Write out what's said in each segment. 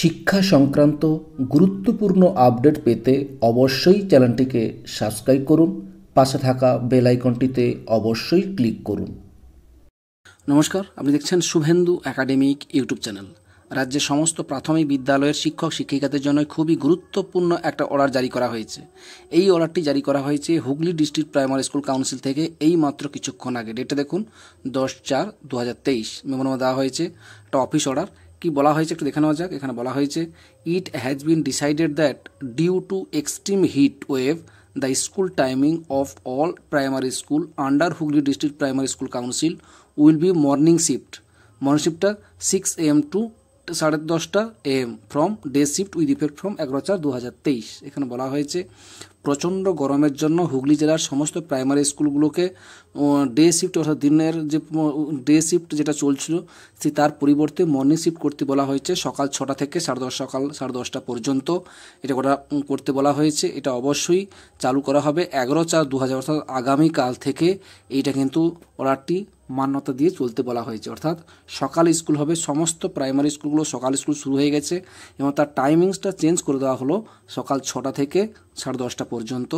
শিক্ষা সংক্রান্ত গুরুত্বপূর্ণ আপডেট পেতে অবশ্যই চ্যানেলটিকে সাবস্ক্রাইব করুন পাশে থাকা বেল আইকনটিতে অবশ্যই ক্লিক করুন নমস্কার আপনি দেখছেন শুভেন্দু একাডেমিক ইউটিউব চ্যানেল রাজ্যের সমস্ত প্রাথমিক বিদ্যালয়ের শিক্ষক শিক্ষিকাদের জন্য খুবই গুরুত্বপূর্ণ একটা অর্ডার জারি করা হয়েছে এই অর্ডারটি জারি করা হয়েছে Hooghly district primary school council থেকে এই মাত্র কিছুক্ষণ আগে ডেটে দেখুন দশ চার দু হাজার তেইশ মেমোনামা দেওয়া হয়েছে একটা অফিস অর্ডার কি বলা হয়েছে একটু দেখে নেওয়া যাক এখানে বলা হয়েছে it has been decided that due to extreme heat wave the school timing of all primary school under Hooghly district primary school council will be morning shift morning শিফটটা সিক্স এম টু সাড়ে দশটা AM from day shift with effect from এগারো চার দু হাজার তেইশ এখানে বলা হয়েছে প্রচণ্ড গরমের জন্য হুগলি জেলার সমস্ত প্রাইমারি স্কুলগুলোকে ডে শিফট অর্থাৎ দিনের যে ডে শিফট যেটা চলছিল সে তার পরিবর্তে মর্নিং শিফট করতে বলা হয়েছে সকাল ছটা থেকে সাড়ে দশ সকাল সাড়ে দশটা পর্যন্ত এটা ওটা করতে বলা হয়েছে এটা অবশ্যই চালু করা হবে এগারো চার দু হাজার অর্থাৎ আগামীকাল থেকে এইটা কিন্তু অর্ডারটি মান্যতা দিয়ে চলতে বলা হয়েছে অর্থাৎ সকাল স্কুল হবে সমস্ত প্রাইমারি স্কুলগুলো সকাল স্কুল শুরু হয়ে গেছে এবং তার টাইমিংসটা চেঞ্জ করে দেওয়া হলো সকাল ছটা থেকে সাড়ে দশটা পর্যন্ত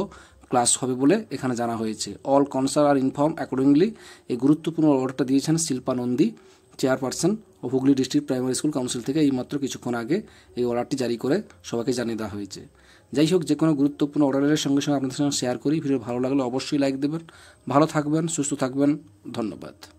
ক্লাস হবে বলে এখানে জানা হয়েছে all concern are inform accordingly এই গুরুত্বপূর্ণ অর্ডারটা দিয়েছেন শিল্পা নন্দী চেয়ারপারসন ও Hooghly district primary school council থেকে এই মাত্র কিছুক্ষণ আগে এই অর্ডারটি জারি করে সবাইকে জানিয়ে দেওয়া হয়েছে যাই হোক যে কোনো গুরুত্বপূর্ণ অর্ডারের সঙ্গে সঙ্গে আপনাদের সঙ্গে শেয়ার করি ভিডিও ভালো লাগলে অবশ্যই লাইক দেবেন ভালো থাকবেন সুস্থ থাকবেন ধন্যবাদ